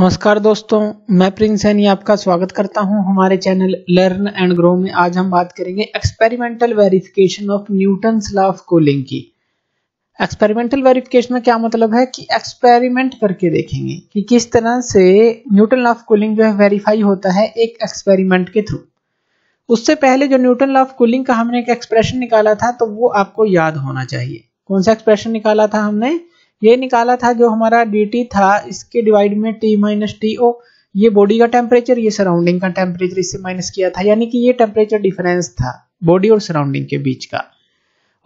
नमस्कार दोस्तों मैं प्रिंस सैनी आपका स्वागत करता हूं हमारे चैनल लर्न एंड ग्रो में आज हम बात करेंगे experimental verification of Newton law of cooling की एक्सपेरिमेंटल वेरिफिकेशन में क्या मतलब है कि एक्सपेरिमेंट करके देखेंगे कि किस तरह से न्यूटन लॉ ऑफ कूलिंग जो है वेरीफाई होता है एक एक्सपेरिमेंट के थ्रू उससे पहले जो न्यूटन लॉ ऑफ कूलिंग का हमने एक एक्सप्रेशन निकाला था तो वो आपको याद होना चाहिए कौन सा एक्सप्रेशन निकाला था हमने ये निकाला था जो हमारा डी था इसके डिवाइड में टी माइनस टी ओ ये बॉडी का टेम्परेचर ये सराउंडिंग का टेम्परेचर इससे माइनस किया था यानी कि ये टेम्परेचर डिफरेंस था बॉडी और सराउंडिंग के बीच का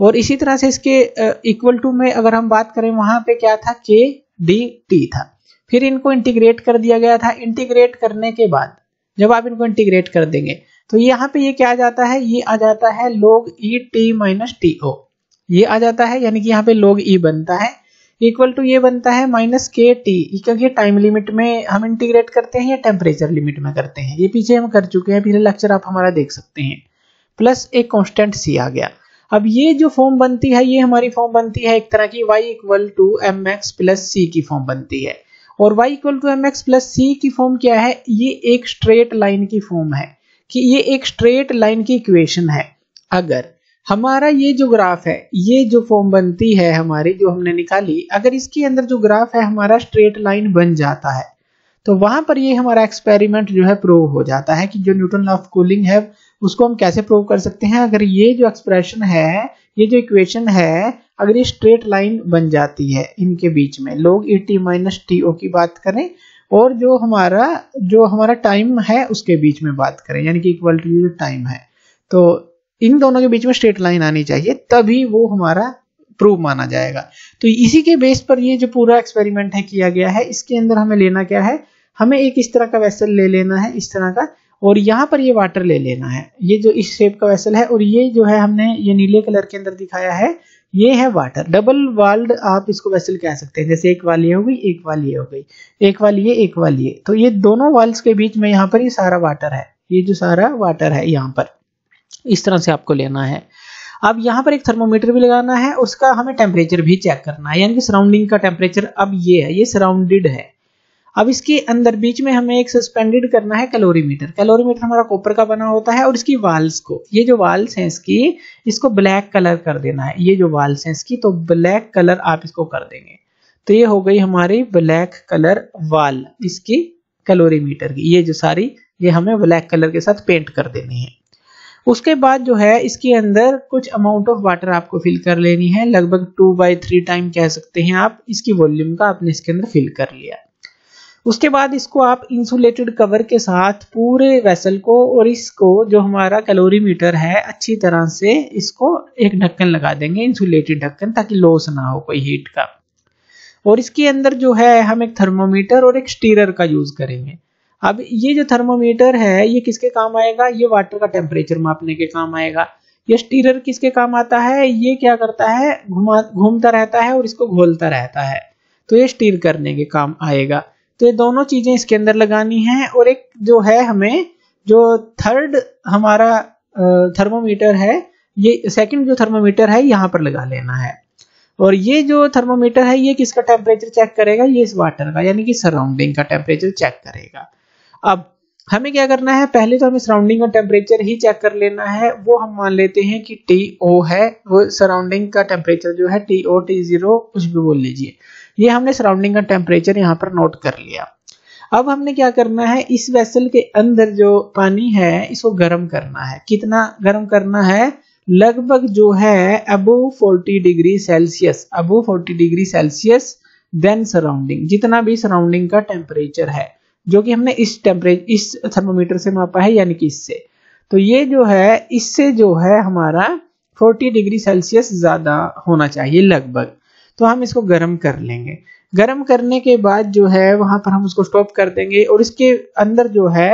और इसी तरह से इसके इक्वल टू में अगर हम बात करें वहां पे क्या था के डी टी था फिर इनको इंटीग्रेट कर दिया गया था इंटीग्रेट करने के बाद जब आप इनको इंटीग्रेट कर देंगे तो यहाँ पे ये क्या आ जाता है ये आ जाता है log e T minus T O ये आ जाता है यानी कि यहाँ पे लोग ई e बनता है इक्वल टू ये बनता है माइनस के टी क्योंकि टाइम लिमिट में हम इंटीग्रेट करते हैं या टेम्परेचर लिमिट में करते हैं ये पीछे हम कर चुके हैं पिछले लेक्चर आप हमारा देख सकते हैं प्लस एक कॉन्स्टेंट सी आ गया अब ये जो फॉर्म बनती है ये हमारी फॉर्म बनती है एक तरह की Y equal to M X plus C की फॉर्म बनती है और y equal to M X plus C की फॉर्म क्या है ये एक स्ट्रेट लाइन की फॉर्म है कि ये एक स्ट्रेट लाइन की इक्वेशन है अगर हमारा ये जो ग्राफ है ये जो फॉर्म बनती है हमारी जो हमने निकाली अगर इसके अंदर जो ग्राफ है हमारा स्ट्रेट लाइन बन जाता है तो वहां पर ये हमारा एक्सपेरिमेंट जो है प्रूव हो जाता है कि जो न्यूटन ऑफ कूलिंग है उसको हम कैसे प्रूव कर सकते हैं अगर ये जो एक्सप्रेशन है ये जो इक्वेशन है अगर ये स्ट्रेट लाइन बन जाती है इनके बीच में log e T minus T O की बात करें और जो हमारा जो हमारा टाइम है उसके बीच में बात करें यानी कि इक्वल टू टाइम है तो इन दोनों के बीच में स्ट्रेट लाइन आनी चाहिए तभी वो हमारा प्रूव माना जाएगा तो इसी के बेस पर ये जो पूरा एक्सपेरिमेंट है किया गया है इसके अंदर हमें लेना क्या है हमें एक इस तरह का वेसल ले लेना है इस तरह का और यहाँ पर ये वाटर ले लेना है ये जो इस शेप का वेसल है और ये जो है हमने ये नीले कलर के अंदर दिखाया है ये है वाटर डबल वाल्ड आप इसको वेसल कह सकते हैं जैसे एक वाल ये हो गई एक वाल ये हो गई एक वाल ये एक वाल ये तो ये दोनों वाल्स के बीच में यहाँ पर ये सारा वाटर है ये जो सारा वाटर है यहाँ पर इस तरह से आपको लेना है अब यहाँ पर एक थर्मोमीटर भी लगाना है उसका हमें टेम्परेचर भी चेक करना है यानी कि सराउंडिंग का टेम्परेचर अब ये है ये सराउंडेड है अब इसके अंदर बीच में हमें एक सस्पेंडेड करना है कैलोरीमीटर कैलोरीमीटर हमारा कॉपर का बना होता है और इसकी वाल्स को ये जो वाल्स हैं इसकी इसको ब्लैक कलर कर देना है ये जो वाल्स हैं इसकी तो ब्लैक कलर आप इसको कर देंगे तो ये हो गई हमारी ब्लैक कलर वाल इसकी कैलोरीमीटर की ये जो सारी ये हमें ब्लैक कलर के साथ पेंट कर देनी है उसके बाद जो है इसके अंदर कुछ अमाउंट ऑफ वाटर आपको फिल कर लेनी है लगभग टू बाई थ्री टाइम कह सकते हैं आप इसकी वॉल्यूम का आपने इसके अंदर फिल कर लिया उसके बाद इसको आप इंसुलेटेड कवर के साथ पूरे वेसल को और इसको जो हमारा कैलोरी है अच्छी तरह से इसको एक ढक्कन लगा देंगे इंसुलेटेड ढक्कन ताकि लॉस ना हो कोई हीट का और इसके अंदर जो है हम एक थर्मोमीटर और एक स्टीरर का यूज करेंगे अब ये जो थर्मोमीटर है ये किसके काम आएगा ये वाटर का टेम्परेचर मापने के काम आएगा ये स्टीरर किसके काम आता है ये क्या करता है घुमा घूमता रहता है और इसको घोलता रहता है तो ये स्टीर करने के काम आएगा तो ये दोनों चीजें इसके अंदर लगानी है और एक जो है हमें जो थर्ड हमारा थर्मोमीटर है ये सेकंड जो थर्मोमीटर है यहाँ पर लगा लेना है और ये जो थर्मोमीटर है ये किसका टेम्परेचर चेक करेगा ये इस वाटर का यानी कि सराउंडिंग का टेम्परेचर चेक करेगा अब हमें क्या करना है पहले तो हमें सराउंडिंग का टेम्परेचर ही चेक कर लेना है वो हम मान लेते हैं कि टी ओ है वो सराउंडिंग का टेम्परेचर जो है टी ओ टी जीरो कुछ भी बोल लीजिए ये हमने सराउंडिंग का टेम्परेचर यहाँ पर नोट कर लिया अब हमने क्या करना है इस वेसल के अंदर जो पानी है इसको गर्म करना है कितना गर्म करना है लगभग जो है above 40 degree Celsius above 40 degree Celsius then surrounding जितना भी सराउंडिंग का टेम्परेचर है जो कि हमने इस टेम्परेचर इस थर्मोमीटर से मापा है यानी कि इससे तो ये जो है इससे जो है हमारा 40 डिग्री सेल्सियस ज़्यादा होना चाहिए लगभग तो हम इसको गर्म कर लेंगे गर्म करने के बाद जो है वहां पर हम उसको स्टॉप कर देंगे और इसके अंदर जो है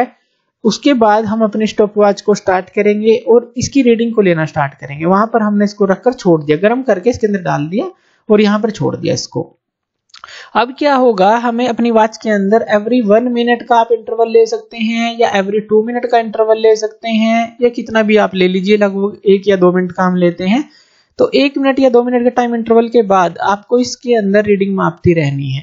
उसके बाद हम अपने स्टॉप वॉच को स्टार्ट करेंगे और इसकी रीडिंग को लेना स्टार्ट करेंगे वहां पर हमने इसको रखकर छोड़ दिया गर्म करके इसके अंदर डाल दिया और यहाँ पर छोड़ दिया इसको अब क्या होगा हमें अपनी वॉच के अंदर एवरी वन मिनट का आप इंटरवल ले सकते हैं या एवरी टू मिनट का इंटरवल ले सकते हैं या कितना भी आप ले लीजिए लगभग एक या दो मिनट का हम लेते हैं तो एक मिनट या दो मिनट के टाइम इंटरवल के बाद आपको इसके अंदर रीडिंग मापती रहनी है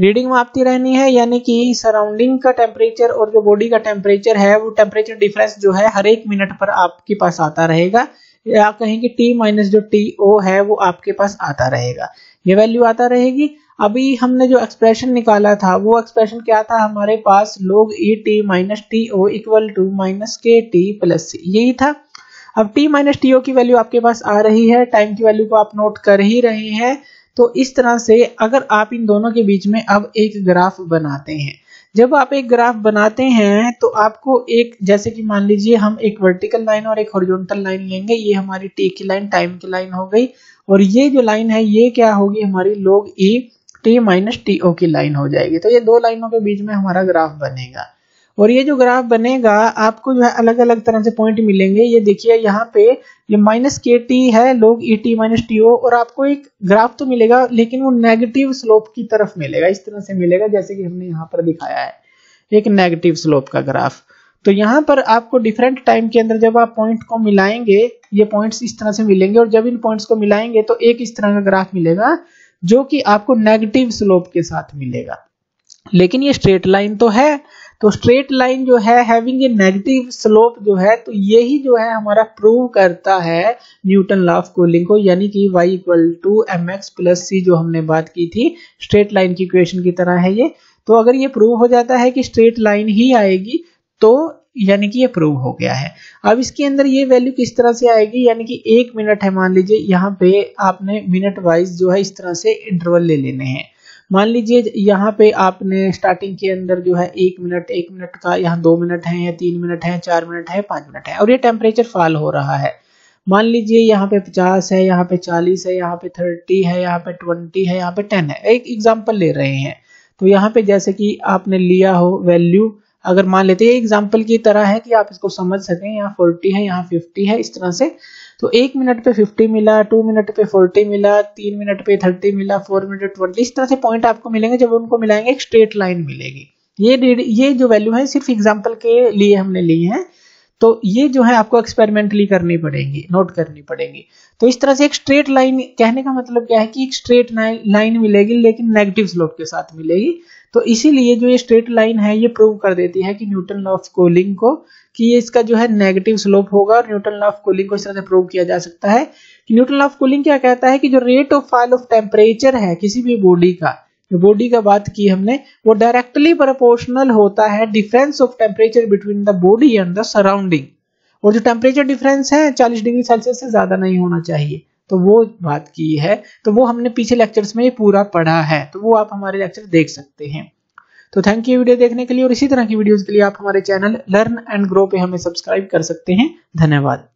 रीडिंग मापती रहनी है यानी कि सराउंडिंग का टेम्परेचर और जो बॉडी का टेम्परेचर है वो टेम्परेचर डिफरेंस जो है हर एक मिनट पर आपके पास आता रहेगा या आप कहें कि टी माइनस जो टी ओ है वो आपके पास आता रहेगा ये वैल्यू आता रहेगी अभी हमने जो एक्सप्रेशन निकाला था वो एक्सप्रेशन क्या था हमारे पास log e T minus T O equal to minus K T plus C यही था अब टी माइनस टी ओ की वैल्यू आपके पास आ रही है टाइम की वैल्यू को आप नोट कर ही रहे हैं तो इस तरह से अगर आप इन दोनों के बीच में अब एक ग्राफ बनाते हैं जब आप एक ग्राफ बनाते हैं तो आपको एक जैसे कि मान लीजिए हम एक वर्टिकल लाइन और एक हॉरिजॉन्टल लाइन लेंगे ये हमारी टी की लाइन टाइम की लाइन हो गई और ये जो लाइन है ये क्या होगी हमारी log e T minus T O की लाइन हो जाएगी तो ये दो लाइनों के बीच में हमारा ग्राफ बनेगा और ये जो ग्राफ बनेगा आपको जो है अलग अलग तरह से पॉइंट मिलेंगे ये देखिए यहाँ पे ये माइनस के टी है log e T minus T O और आपको एक ग्राफ तो मिलेगा लेकिन वो नेगेटिव स्लोप की तरफ मिलेगा इस तरह से मिलेगा जैसे कि हमने यहाँ पर दिखाया है एक नेगेटिव स्लोप का ग्राफ तो यहाँ पर आपको डिफरेंट टाइम के अंदर जब आप पॉइंट को मिलाएंगे ये पॉइंट्स इस तरह से मिलेंगे और जब इन पॉइंट्स को मिलाएंगे तो एक इस तरह का ग्राफ मिलेगा जो कि आपको नेगेटिव स्लोप के साथ मिलेगा लेकिन ये स्ट्रेट लाइन तो है तो स्ट्रेट लाइन जो है हैविंग ए नेगेटिव स्लोप जो है तो यही जो है हमारा प्रूव करता है न्यूटन लॉ ऑफ कूलिंग को यानी कि y equal to M X plus C जो हमने बात की थी स्ट्रेट लाइन की इक्वेशन की तरह है ये तो अगर ये प्रूव हो जाता है कि स्ट्रेट लाइन ही आएगी तो यानी कि अप्रूव प्रूव हो गया है अब इसके अंदर ये वैल्यू किस तरह से आएगी यानी कि एक मिनट है मान लीजिए यहाँ पे आपने मिनट वाइज जो है इस तरह से इंटरवल ले लेने हैं मान लीजिए यहाँ पे आपने स्टार्टिंग के अंदर जो है एक मिनट एक मिनट का यहाँ दो मिनट है या तीन मिनट है चार मिनट है पांच मिनट है और ये टेम्परेचर फॉल हो रहा है मान लीजिए यहाँ पे पचास है यहाँ पे चालीस है यहाँ पे थर्टी है यहाँ पे ट्वेंटी है यहाँ पे टेन है एक एग्जाम्पल ले रहे हैं तो यहाँ पे जैसे कि आपने लिया हो वैल्यू अगर मान लेते हैं एग्जाम्पल की तरह है कि आप इसको समझ सकें यहाँ फोर्टी है यहाँ फिफ्टी है इस तरह से तो एक मिनट पे फिफ्टी मिला टू मिनट पे फोर्टी मिला तीन मिनट पे थर्टी मिला फोर मिनट ट्वेंटी इस तरह से पॉइंट आपको मिलेंगे जब उनको मिलाएंगे एक स्ट्रेट लाइन मिलेगी ये ये जो वैल्यू है सिर्फ एग्जाम्पल के लिए हमने ली है तो ये जो है आपको एक्सपेरिमेंटली करनी पड़ेगी नोट करनी पड़ेगी तो इस तरह से एक स्ट्रेट लाइन कहने का मतलब क्या है कि एक स्ट्रेट लाइन मिलेगी लेकिन नेगेटिव स्लोप के साथ मिलेगी तो इसीलिए जो ये स्ट्रेट लाइन है ये प्रूव कर देती है कि न्यूटन लॉ ऑफ कोलिंग को कि ये इसका जो है नेगेटिव स्लोप होगा और न्यूटन लॉ ऑफ कोलिंग को इस तरह से प्रूव किया जा सकता है कि न्यूटन लॉ ऑफ कोलिंग क्या कहता है कि जो rate of fall of temperature है किसी भी बॉडी का जो बॉडी का बात की हमने वो डायरेक्टली प्रपोर्शनल होता है difference of temperature between the body and the surrounding और जो टेम्परेचर डिफरेंस है 40 डिग्री सेल्सियस से ज्यादा नहीं होना चाहिए तो वो बात की है तो वो हमने पीछे लेक्चर्स में पूरा पढ़ा है तो वो आप हमारे लेक्चर देख सकते हैं तो थैंक यू वीडियो देखने के लिए और इसी तरह की वीडियोस के लिए आप हमारे चैनल लर्न एंड ग्रो पे हमें सब्सक्राइब कर सकते हैं धन्यवाद